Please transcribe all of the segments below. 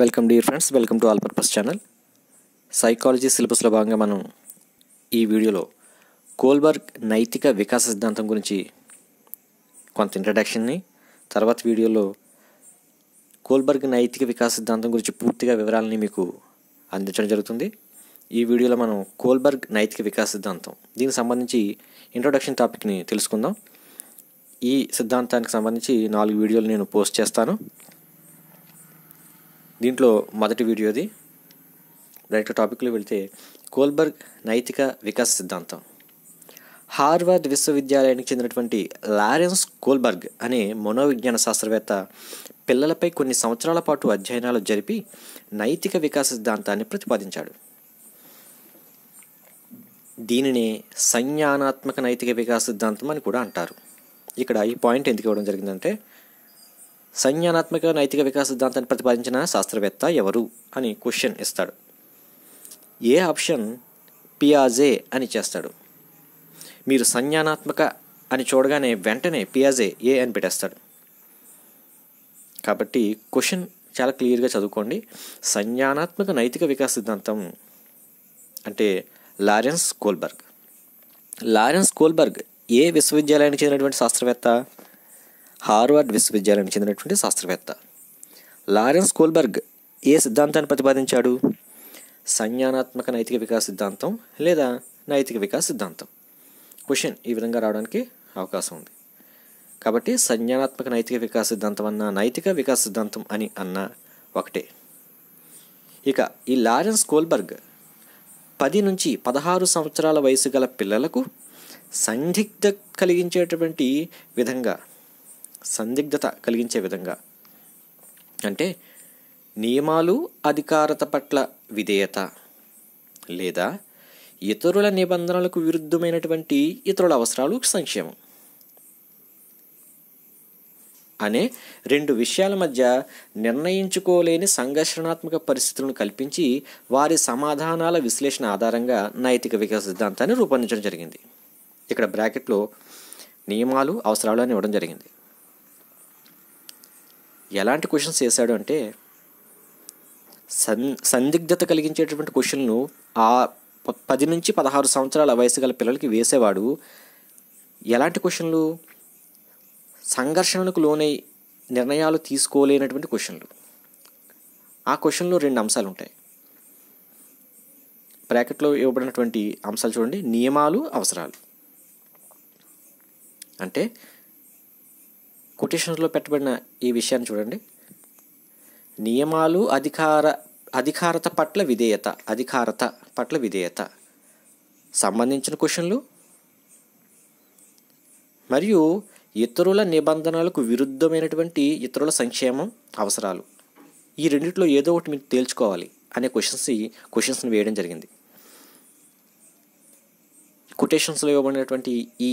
welcome dear friends welcome to all purpose channel psychology సిలబస్లో భాగంగా మనం ఈ వీడియోలో కోల్బర్గ్ నైతిక వికాస సిద్ధాంతం గురించి కొంత ఇంట్రడక్షన్ని తర్వాత వీడియోలో కోల్బర్గ్ నైతిక వికాస సిద్ధాంతం గురించి పూర్తిగా వివరాలని మీకు అందించడం జరుగుతుంది ఈ వీడియోలో మనం కోల్బర్గ్ నైతిక వికాస సిద్ధాంతం దీనికి సంబంధించి ఇంట్రొడక్షన్ టాపిక్ని తెలుసుకుందాం ఈ సిద్ధాంతానికి సంబంధించి నాలుగు వీడియోలు నేను పోస్ట్ చేస్తాను దీంట్లో మొదటి వీడియోది డైరెక్ట్ టాపిక్లో వెళితే కోల్బర్గ్ నైతిక వికాస సిద్ధాంతం హార్వర్డ్ విశ్వవిద్యాలయానికి చెందినటువంటి లారెన్స్ కోల్బర్గ్ అనే మనోవిజ్ఞాన శాస్త్రవేత్త పిల్లలపై కొన్ని సంవత్సరాల పాటు అధ్యయనాలు జరిపి నైతిక వికాస సిద్ధాంతాన్ని ప్రతిపాదించాడు దీనినే సంజ్ఞానాత్మక నైతిక వికాస సిద్ధాంతం అని కూడా అంటారు ఇక్కడ ఈ పాయింట్ ఎందుకు ఇవ్వడం జరిగిందంటే సంజ్ఞానాత్మక నైతిక వికాస సిద్ధాంతాన్ని ప్రతిపాదించిన శాస్త్రవేత్త ఎవరు అని క్వశ్చన్ ఇస్తాడు ఏ ఆప్షన్ పియాజే అని చేస్తాడు మీరు సంజ్ఞానాత్మక అని చూడగానే వెంటనే పియాజే ఏ అని పెట్టేస్తాడు కాబట్టి క్వశ్చన్ చాలా క్లియర్గా చదువుకోండి సంజ్ఞానాత్మక నైతిక వికాస సిద్ధాంతం అంటే లారెన్స్ కోల్బర్గ్ లారెన్స్ కోల్బర్గ్ ఏ విశ్వవిద్యాలయానికి చెందినటువంటి శాస్త్రవేత్త హార్వర్డ్ విశ్వవిద్యాలయానికి చెందినటువంటి శాస్త్రవేత్త లారెన్స్ కోల్బర్గ్ ఏ సిద్ధాంతాన్ని ప్రతిపాదించాడు సంజ్ఞానాత్మక నైతిక వికాస సిద్ధాంతం లేదా నైతిక వికాస సిద్ధాంతం క్వశ్చన్ ఈ విధంగా రావడానికి అవకాశం ఉంది కాబట్టి సంజ్ఞానాత్మక నైతిక వికాస సిద్ధాంతం అన్న నైతిక వికాస సిద్ధాంతం అని అన్న ఒకటే ఇక ఈ లారెన్స్ కోల్బర్గ్ పది నుంచి పదహారు సంవత్సరాల వయసు గల పిల్లలకు సందిగ్ధ కలిగించేటువంటి విధంగా సందిగ్ధత కలిగించే విధంగా అంటే నియమాలు అధికారత పట్ల విధేయత లేదా ఇతరుల నిబంధనలకు విరుద్ధమైనటువంటి ఇతరుల అవసరాలు సంక్షేమం అనే రెండు విషయాల మధ్య నిర్ణయించుకోలేని సంఘర్షణాత్మక పరిస్థితులను కల్పించి వారి సమాధానాల విశ్లేషణ ఆధారంగా నైతిక వికాస సిద్ధాంతాన్ని రూపొందించడం జరిగింది ఇక్కడ బ్రాకెట్లో నియమాలు అవసరాలు అని ఇవ్వడం జరిగింది ఎలాంటి క్వశ్చన్స్ వేశాడు అంటే సన్ సందిగ్ధత కలిగించేటటువంటి క్వశ్చన్లు ఆ పది నుంచి పదహారు సంవత్సరాల వయసు గల పిల్లలకి వేసేవాడు ఎలాంటి క్వశ్చన్లు సంఘర్షణకు లోనై నిర్ణయాలు తీసుకోలేనటువంటి క్వశ్చన్లు ఆ క్వశ్చన్లో రెండు అంశాలు ఉంటాయి బ్రాకెట్లో ఇవ్వబడినటువంటి అంశాలు చూడండి నియమాలు అవసరాలు అంటే కొటేషన్స్లో పెట్టబడిన ఈ విషయాన్ని చూడండి నియమాలు అధికార అధికారత పట్ల విధేయత అధికారత పట్ల విధేయత సంబంధించిన క్వశ్చన్లు మరియు ఇతరుల నిబంధనలకు విరుద్ధమైనటువంటి ఇతరుల సంక్షేమం అవసరాలు ఈ రెండింటిలో ఏదో ఒకటి మీరు తేల్చుకోవాలి అనే క్వశ్చన్స్ క్వశ్చన్స్ని వేయడం జరిగింది కొటేషన్స్లో ఇవ్వబడినటువంటి ఈ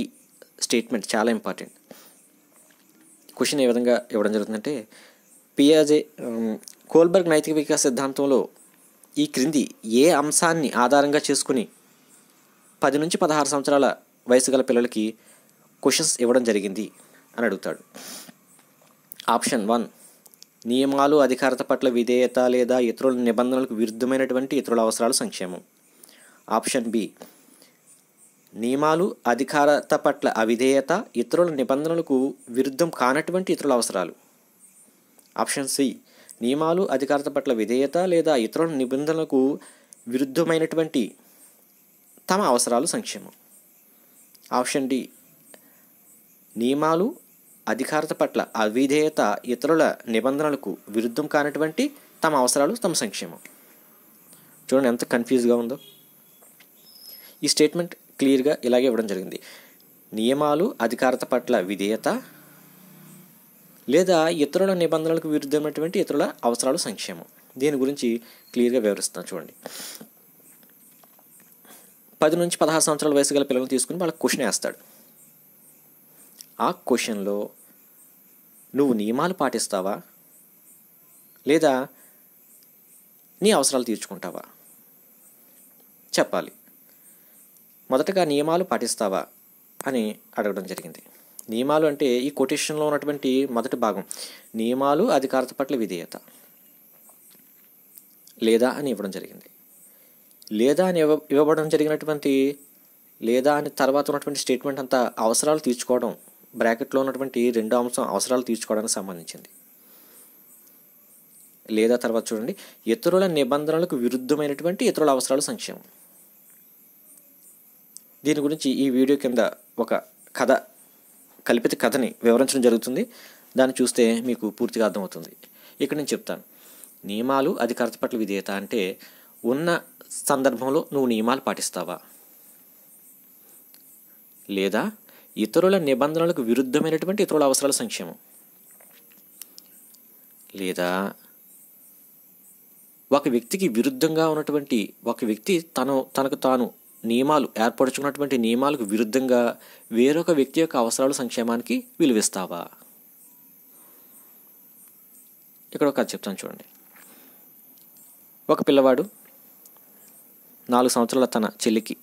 స్టేట్మెంట్ చాలా ఇంపార్టెంట్ క్వశ్చన్ ఏ విధంగా ఇవ్వడం జరుగుతుందంటే పియాజే కోల్బర్గ్ నైతిక వికాస సిద్ధాంతంలో ఈ క్రింది ఏ అంశాన్ని ఆధారంగా చేసుకుని పది నుంచి పదహారు సంవత్సరాల వయసు గల పిల్లలకి క్వశ్చన్స్ ఇవ్వడం జరిగింది అని అడుగుతాడు ఆప్షన్ వన్ నియమాలు అధికారత పట్ల విధేయత లేదా ఇతరుల నిబంధనలకు విరుద్ధమైనటువంటి ఇతరుల అవసరాలు సంక్షేమం ఆప్షన్ బి నియమాలు అధికారత పట్ల అవిధేయత ఇతరుల నిబంధనలకు విరుద్ధం కానటువంటి ఇతరుల అవసరాలు ఆప్షన్ సి నియమాలు అధికారత పట్ల విధేయత లేదా ఇతరుల నిబంధనలకు విరుద్ధమైనటువంటి తమ అవసరాలు సంక్షేమం ఆప్షన్ డి నియమాలు అధికారత పట్ల అవిధేయత ఇతరుల నిబంధనలకు విరుద్ధం కానటువంటి తమ అవసరాలు తమ సంక్షేమం చూడండి ఎంత కన్ఫ్యూజ్గా ఉందో ఈ స్టేట్మెంట్ క్లియర్గా ఇలాగే ఇవ్వడం జరిగింది నియమాలు అధికారత పట్ల విధేయత లేదా ఇతరుల నిబంధనలకు విరుద్ధమైనటువంటి ఇతరుల అవసరాలు సంక్షేమం దీని గురించి క్లియర్గా వివరిస్తున్నాను చూడండి పది నుంచి పదహారు సంవత్సరాల వయసు గల పిల్లలను తీసుకుని వాళ్ళకి క్వశ్చన్ వేస్తాడు ఆ క్వశ్చన్లో నువ్వు నియమాలు పాటిస్తావా లేదా నీ అవసరాలు తీర్చుకుంటావా చెప్పాలి మొదటగా నియమాలు పాటిస్తావా అని అడగడం జరిగింది నియమాలు అంటే ఈ కొటేషన్లో ఉన్నటువంటి మొదటి భాగం నియమాలు అధికారత పట్ల విధేయత లేదా అని ఇవ్వడం జరిగింది లేదా అని ఇవ్వబడడం జరిగినటువంటి లేదా అని తర్వాత ఉన్నటువంటి స్టేట్మెంట్ అంతా అవసరాలు తీర్చుకోవడం బ్రాకెట్లో ఉన్నటువంటి రెండో అంశం అవసరాలు తీర్చుకోవడానికి సంబంధించింది లేదా తర్వాత చూడండి ఇతరుల నిబంధనలకు విరుద్ధమైనటువంటి ఇతరుల అవసరాలు సంక్షేమం దీని గురించి ఈ వీడియో కింద ఒక కథ కల్పిత కథని వివరించడం జరుగుతుంది దాన్ని చూస్తే మీకు పూర్తిగా అర్థమవుతుంది ఇక్కడ నేను చెప్తాను నియమాలు అధికారత పట్ల విధేయత అంటే ఉన్న సందర్భంలో నువ్వు నియమాలు పాటిస్తావా లేదా ఇతరుల నిబంధనలకు విరుద్ధమైనటువంటి ఇతరుల అవసరాల సంక్షేమం లేదా ఒక వ్యక్తికి విరుద్ధంగా ఉన్నటువంటి ఒక వ్యక్తి తను తనకు తాను నియమాలు ఏర్పరచుకున్నటువంటి నియమాలకు విరుద్ధంగా వేరొక వ్యక్తి యొక్క అవసరాలు సంక్షేమానికి విలువిస్తావా ఇక్కడ ఒక చెప్తాను చూడండి ఒక పిల్లవాడు నాలుగు సంవత్సరాల తన చెల్లికి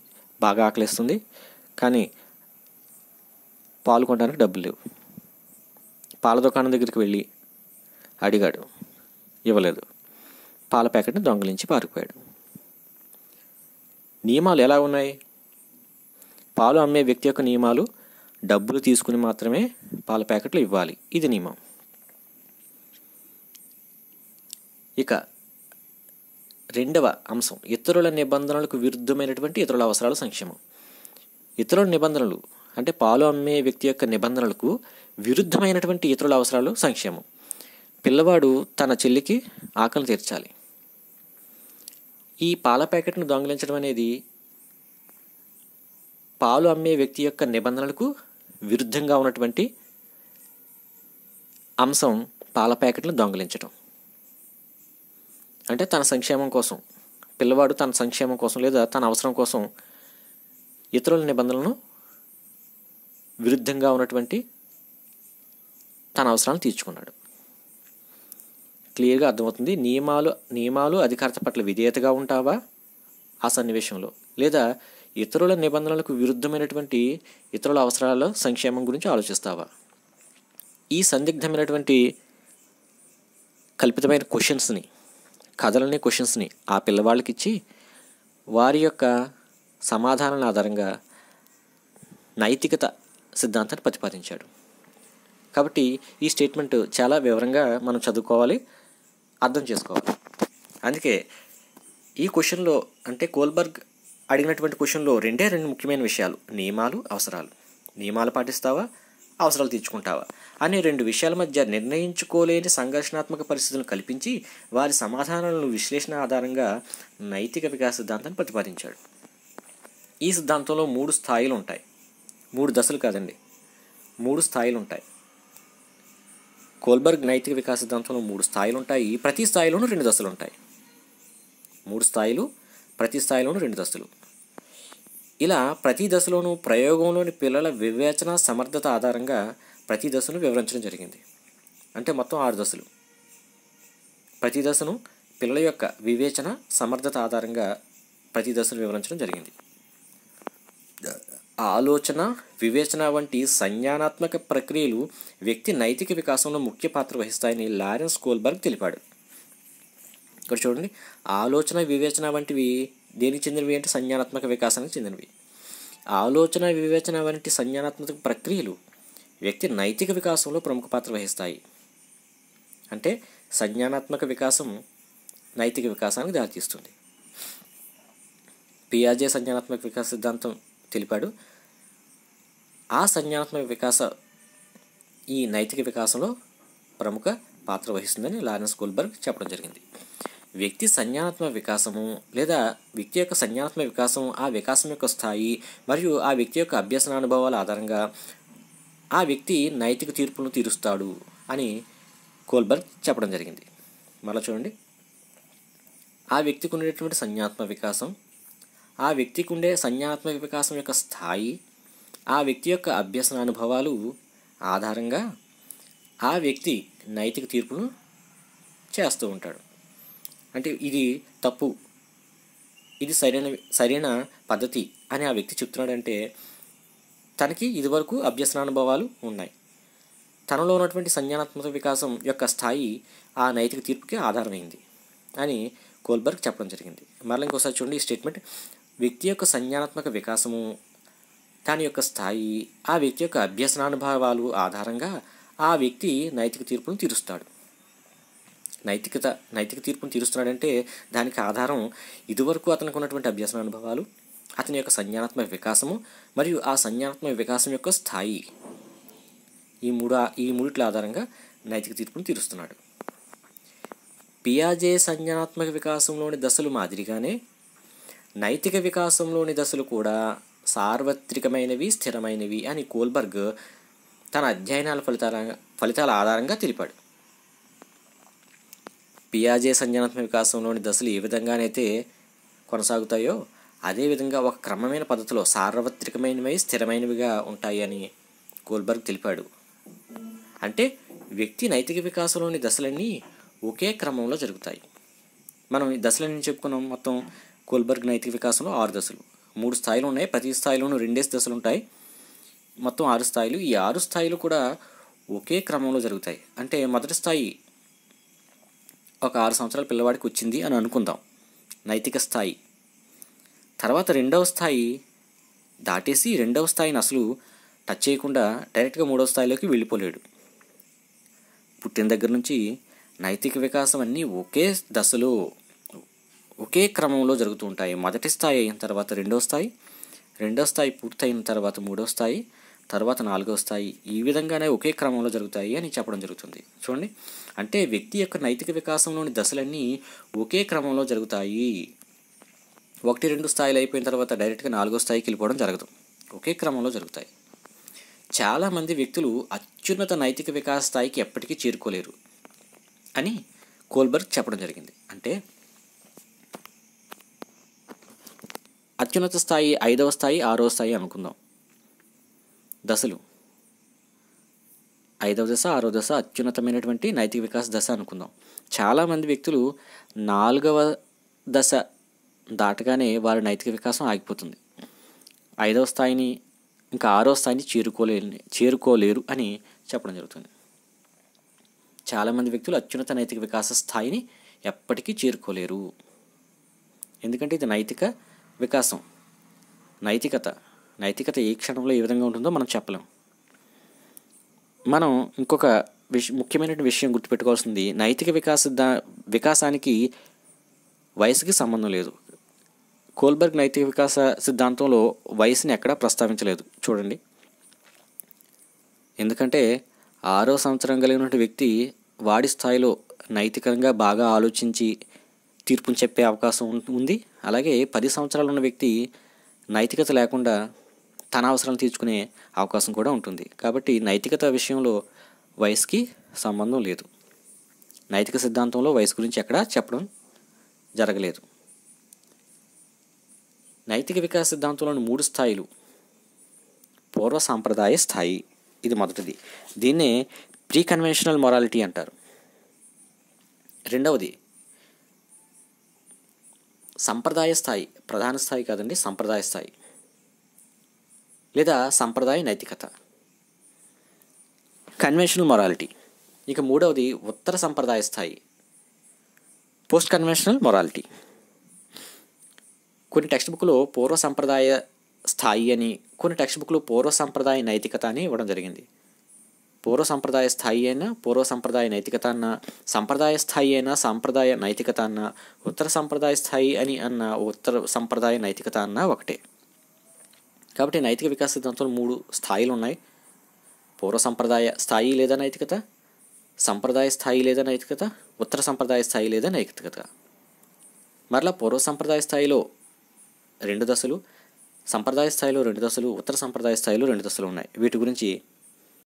బాగా ఆకలిస్తుంది కానీ పాల్గొనడానికి డబ్బులు లేవు పాల దుకాణం దగ్గరికి వెళ్ళి అడిగాడు ఇవ్వలేదు పాల ప్యాకెట్ని దొంగలించి పారిపోయాడు నియమాలు ఎలా ఉన్నాయి పాలు అమ్మే వ్యక్తి యొక్క నియమాలు డబ్బులు తీసుకుని మాత్రమే పాల ప్యాకెట్లు ఇవ్వాలి ఇది నియమం ఇక రెండవ అంశం ఇతరుల నిబంధనలకు విరుద్ధమైనటువంటి ఇతరుల అవసరాల సంక్షేమం ఇతరుల నిబంధనలు అంటే పాలు అమ్మే వ్యక్తి యొక్క నిబంధనలకు విరుద్ధమైనటువంటి ఇతరుల అవసరాలు సంక్షేమం పిల్లవాడు తన చెల్లికి ఆకలి తీర్చాలి ఈ పాల ప్యాకెట్ను దొంగిలించడం అనేది పాలు అమ్మే వ్యక్తి యొక్క నిబంధనలకు విరుద్ధంగా ఉన్నటువంటి అంశం పాల ప్యాకెట్లను దొంగిలించడం అంటే తన సంక్షేమం కోసం పిల్లవాడు తన సంక్షేమం కోసం లేదా తన అవసరం కోసం ఇతరుల నిబంధనలను విరుద్ధంగా ఉన్నటువంటి తన అవసరాలను తీర్చుకున్నాడు క్లియర్గా అర్థమవుతుంది నియమాలు నియమాలు అధికారత పట్ల విధేయతగా ఉంటావా ఆ సన్నివేశంలో లేదా ఇతరుల నిబంధనలకు విరుద్ధమైనటువంటి ఇతరుల అవసరాల సంక్షేమం గురించి ఆలోచిస్తావా ఈ సందిగ్ధమైనటువంటి కల్పితమైన క్వశ్చన్స్ని కథలని క్వశ్చన్స్ని ఆ పిల్లవాళ్ళకి ఇచ్చి వారి యొక్క సమాధానాల ఆధారంగా నైతికత సిద్ధాంతాన్ని ప్రతిపాదించాడు కాబట్టి ఈ స్టేట్మెంట్ చాలా వివరంగా మనం చదువుకోవాలి అర్థం చేసుకోవాలి అందుకే ఈ క్వశ్చన్లో అంటే కోల్బర్గ్ అడిగినటువంటి క్వశ్చన్లో రెండే రెండు ముఖ్యమైన విషయాలు నియమాలు అవసరాలు నియమాలు పాటిస్తావా అవసరాలు తీర్చుకుంటావా అనే రెండు విషయాల మధ్య నిర్ణయించుకోలేని సంఘర్షణాత్మక పరిస్థితులను కల్పించి వారి సమాధానాలను విశ్లేషణ ఆధారంగా నైతిక వికాస సిద్ధాంతాన్ని ప్రతిపాదించాడు ఈ సిద్ధాంతంలో మూడు స్థాయిలు ఉంటాయి మూడు దశలు కాదండి మూడు స్థాయిలు ఉంటాయి కోల్బర్గ్ నైతిక వికాస సిద్ధాంతంలో మూడు స్థాయిలు ఉంటాయి ప్రతి స్థాయిలోనూ రెండు దశలు ఉంటాయి మూడు స్థాయిలు ప్రతి స్థాయిలోనూ రెండు దశలు ఇలా ప్రతి దశలోనూ ప్రయోగంలోని పిల్లల వివేచన సమర్థత ఆధారంగా ప్రతి దశను వివరించడం జరిగింది అంటే మొత్తం ఆరు దశలు ప్రతి దశను పిల్లల యొక్క వివేచన సమర్థత ఆధారంగా ప్రతి దశను వివరించడం జరిగింది ఆలోచన వివేచన వంటి సంజ్ఞానాత్మక ప్రక్రియలు వ్యక్తి నైతిక వికాసంలో ముఖ్య పాత్ర వహిస్తాయని లారెన్స్ కోల్బర్గ్ తెలిపాడు ఇక్కడ చూడండి ఆలోచన వివేచన వంటివి దేనికి చెందినవి అంటే సంజ్ఞానాత్మక వికాసానికి చెందినవి ఆలోచన వివేచన వంటి సంజ్ఞానాత్మక ప్రక్రియలు వ్యక్తి నైతిక వికాసంలో ప్రముఖ పాత్ర వహిస్తాయి అంటే సంజ్ఞానాత్మక వికాసం నైతిక వికాసానికి దారితీస్తుంది పియాజే సంజ్ఞానాత్మక వికాస సిద్ధాంతం తెలిపాడు ఆ సంజ్ఞానాత్మక వికాస ఈ నైతిక వికాసంలో ప్రముఖ పాత్ర వహిస్తుందని లారెన్స్ గోల్బర్గ్ చెప్పడం జరిగింది వ్యక్తి సంజ్ఞానాత్మక వికాసము లేదా వ్యక్తి యొక్క సంజ్ఞానాత్మక వికాసం ఆ వికాసం యొక్క స్థాయి మరియు ఆ వ్యక్తి యొక్క అభ్యసన అనుభవాల ఆధారంగా ఆ వ్యక్తి నైతిక తీర్పులను తీరుస్తాడు అని కోల్బర్గ్ చెప్పడం జరిగింది మళ్ళీ చూడండి ఆ వ్యక్తికి ఉండేటువంటి సంజ్ఞాత్మక వికాసం ఆ వ్యక్తికి ఉండే సంజ్ఞాత్మక వికాసం యొక్క స్థాయి ఆ వ్యక్తి యొక్క అభ్యసన అనుభవాలు ఆధారంగా ఆ వ్యక్తి నైతిక తీర్పును చేస్తూ ఉంటాడు అంటే ఇది తప్పు ఇది సరైన సరైన పద్ధతి అని ఆ వ్యక్తి చెప్తున్నాడంటే తనకి ఇదివరకు అభ్యసనానుభవాలు ఉన్నాయి తనలో ఉన్నటువంటి సంజ్ఞానాత్మక వికాసం యొక్క స్థాయి ఆ నైతిక తీర్పుకి ఆధారమైంది అని కోల్బర్గ్ చెప్పడం జరిగింది మరలా ఇంకోసారి చూడండి ఈ స్టేట్మెంట్ వ్యక్తి యొక్క సంజ్ఞానాత్మక వికాసము దాని యొక్క స్థాయి ఆ వ్యక్తి యొక్క అభ్యసనానుభవాలు ఆధారంగా ఆ వ్యక్తి నైతిక తీర్పును తీరుస్తాడు నైతికత నైతిక తీర్పును తీరుస్తున్నాడంటే దానికి ఆధారం ఇదివరకు అతనికి ఉన్నటువంటి అభ్యసన అనుభవాలు అతని యొక్క సంజ్ఞానాత్మక వికాసము మరియు ఆ సంజ్ఞానాత్మక వికాసం యొక్క స్థాయి ఈ మూడు ఈ మూడిట్ల ఆధారంగా నైతిక తీర్పును తీరుస్తున్నాడు పియాజే సంజ్ఞానాత్మక వికాసంలోని దశలు మాదిరిగానే నైతిక వికాసంలోని దశలు కూడా సార్వత్రికమైనవి స్థిరమైనవి అని కోల్బర్గ్ తన అధ్యయనాల ఫలితాల ఫలితాల ఆధారంగా తెలిపాడు పియాజే సంజనాత్మక వికాసంలోని దశలు ఏ విధంగానైతే కొనసాగుతాయో అదేవిధంగా ఒక క్రమమైన పద్ధతిలో సార్వత్రికమైనవి స్థిరమైనవిగా ఉంటాయి అని కోల్బర్గ్ తెలిపాడు అంటే వ్యక్తి నైతిక వికాసంలోని దశలన్నీ ఒకే క్రమంలో జరుగుతాయి మనం ఈ దశలన్నీ చెప్పుకున్నాం మొత్తం కోల్బర్గ్ నైతిక వికాసంలో ఆరు దశలు మూడు స్థాయిలు ఉన్నాయి ప్రతి స్థాయిలోనూ రెండేసి దశలు ఉంటాయి మొత్తం ఆరు స్థాయిలు ఈ ఆరు స్థాయిలు కూడా ఒకే క్రమంలో జరుగుతాయి అంటే మొదటి స్థాయి ఒక ఆరు సంవత్సరాల పిల్లవాడికి వచ్చింది అని అనుకుందాం నైతిక స్థాయి తర్వాత రెండవ స్థాయి దాటేసి రెండవ స్థాయిని అసలు టచ్ చేయకుండా డైరెక్ట్గా మూడవ స్థాయిలోకి వెళ్ళిపోలేడు పుట్టిన దగ్గర నుంచి నైతిక వికాసం అన్నీ ఒకే దశలో ఒకే క్రమంలో జరుగుతూ ఉంటాయి మొదటి స్థాయి అయిన తర్వాత రెండో స్థాయి రెండో స్థాయి పూర్తయిన తర్వాత మూడో స్థాయి తర్వాత నాలుగో స్థాయి ఈ విధంగానే ఒకే క్రమంలో జరుగుతాయి అని చెప్పడం జరుగుతుంది చూడండి అంటే వ్యక్తి యొక్క నైతిక వికాసంలోని దశలన్నీ ఒకే క్రమంలో జరుగుతాయి ఒకటి రెండు స్థాయిలు అయిపోయిన తర్వాత డైరెక్ట్గా నాలుగో స్థాయికి వెళ్ళిపోవడం జరగదు ఒకే క్రమంలో జరుగుతాయి చాలామంది వ్యక్తులు అత్యున్నత నైతిక వికాస స్థాయికి ఎప్పటికీ చేరుకోలేరు అని కోల్బర్గ్ చెప్పడం జరిగింది అంటే అత్యున్నత స్థాయి ఐదవ స్థాయి ఆరో స్థాయి అనుకుందాం దశలు ఐదవ దశ ఆరో దశ అత్యున్నతమైనటువంటి నైతిక వికాస దశ అనుకుందాం చాలామంది వ్యక్తులు నాలుగవ దశ దాటగానే వారి నైతిక వికాసం ఆగిపోతుంది ఐదవ స్థాయిని ఇంకా ఆరో స్థాయిని చేరుకోలే చేరుకోలేరు అని చెప్పడం జరుగుతుంది చాలామంది వ్యక్తులు అత్యున్నత నైతిక వికాస స్థాయిని ఎప్పటికీ చేరుకోలేరు ఎందుకంటే ఇది నైతిక వికాసం నైతికత నైతికత ఏ క్షణంలో ఏ విధంగా ఉంటుందో మనం చెప్పలేం మనం ఇంకొక విష ముఖ్యమైన విషయం గుర్తుపెట్టుకోవాల్సింది నైతిక వికాస దా వికాసానికి వయసుకి సంబంధం లేదు కోల్బర్గ్ నైతిక వికాస సిద్ధాంతంలో వయసుని ఎక్కడా ప్రస్తావించలేదు చూడండి ఎందుకంటే ఆరో సంవత్సరం కలిగినటువంటి వ్యక్తి వాడి స్థాయిలో నైతికంగా బాగా ఆలోచించి తీర్పుని చెప్పే అవకాశం ఉంది అలాగే పది సంవత్సరాలు ఉన్న వ్యక్తి నైతికత లేకుండా తన అవసరాలు తీర్చుకునే అవకాశం కూడా ఉంటుంది కాబట్టి నైతికత విషయంలో వయసుకి సంబంధం లేదు నైతిక సిద్ధాంతంలో వయసు గురించి ఎక్కడ చెప్పడం జరగలేదు నైతిక వికాస సిద్ధాంతంలోని మూడు స్థాయిలు పూర్వ సాంప్రదాయ స్థాయి ఇది మొదటిది దీన్నే ప్రీ కన్వెన్షనల్ మొరాలిటీ అంటారు రెండవది సంప్రదాయ స్థాయి ప్రధాన స్థాయి కాదండి సంప్రదాయ స్థాయి లేదా సంప్రదాయ నైతికత కన్వెన్షనల్ మొరాలిటీ ఇక మూడవది ఉత్తర సంప్రదాయ స్థాయి పోస్ట్ కన్వెన్షనల్ మొరాలిటీ కొన్ని టెక్స్ట్ బుక్లో పూర్వ సంప్రదాయ స్థాయి అని కొన్ని టెక్స్ట్ బుక్లో పూర్వ సంప్రదాయ నైతికత అని ఇవ్వడం జరిగింది పూర్వ సంప్రదాయ స్థాయి అయినా పూర్వ సంప్రదాయ నైతికత అన్న సంప్రదాయ స్థాయి అయినా సాంప్రదాయ నైతికత అన్న ఉత్తర సంప్రదాయ స్థాయి అని అన్న ఉత్తర సంప్రదాయ నైతికత అన్న ఒకటే కాబట్టి నైతిక వికాస సిద్ధాంతంలో మూడు స్థాయిలు ఉన్నాయి పూర్వ సంప్రదాయ స్థాయి లేదా నైతికత సంప్రదాయ స్థాయి లేదా నైతికత ఉత్తర సంప్రదాయ స్థాయి లేదా నైతికత మరలా పూర్వ సంప్రదాయ స్థాయిలో రెండు దశలు సంప్రదాయ స్థాయిలో రెండు దశలు ఉత్తర సంప్రదాయ స్థాయిలో రెండు దశలు ఉన్నాయి వీటి గురించి